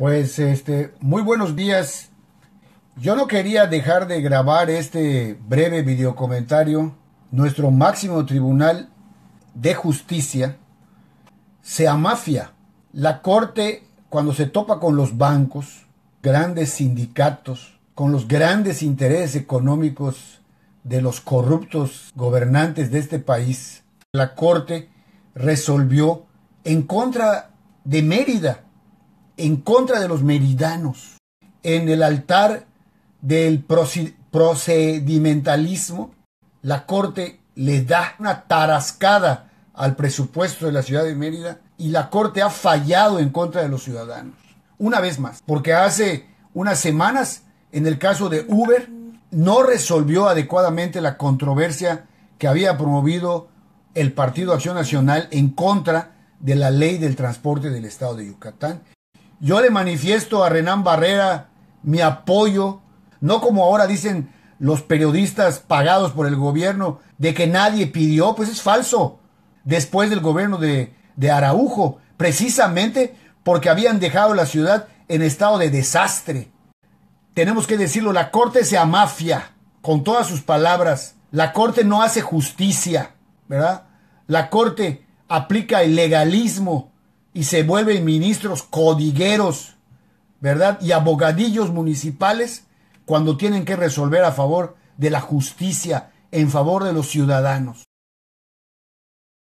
Pues este, muy buenos días. Yo no quería dejar de grabar este breve videocomentario. Nuestro máximo tribunal de justicia se amafia. La corte, cuando se topa con los bancos, grandes sindicatos, con los grandes intereses económicos de los corruptos gobernantes de este país, la corte resolvió en contra de Mérida, en contra de los meridanos, en el altar del procedimentalismo, la Corte le da una tarascada al presupuesto de la ciudad de Mérida y la Corte ha fallado en contra de los ciudadanos. Una vez más, porque hace unas semanas, en el caso de Uber, no resolvió adecuadamente la controversia que había promovido el Partido Acción Nacional en contra de la ley del transporte del Estado de Yucatán yo le manifiesto a Renán Barrera mi apoyo, no como ahora dicen los periodistas pagados por el gobierno de que nadie pidió, pues es falso. Después del gobierno de, de Araujo, precisamente porque habían dejado la ciudad en estado de desastre. Tenemos que decirlo, la corte se amafia, con todas sus palabras. La corte no hace justicia, ¿verdad? La corte aplica el legalismo y se vuelven ministros codigueros, ¿verdad? Y abogadillos municipales cuando tienen que resolver a favor de la justicia, en favor de los ciudadanos.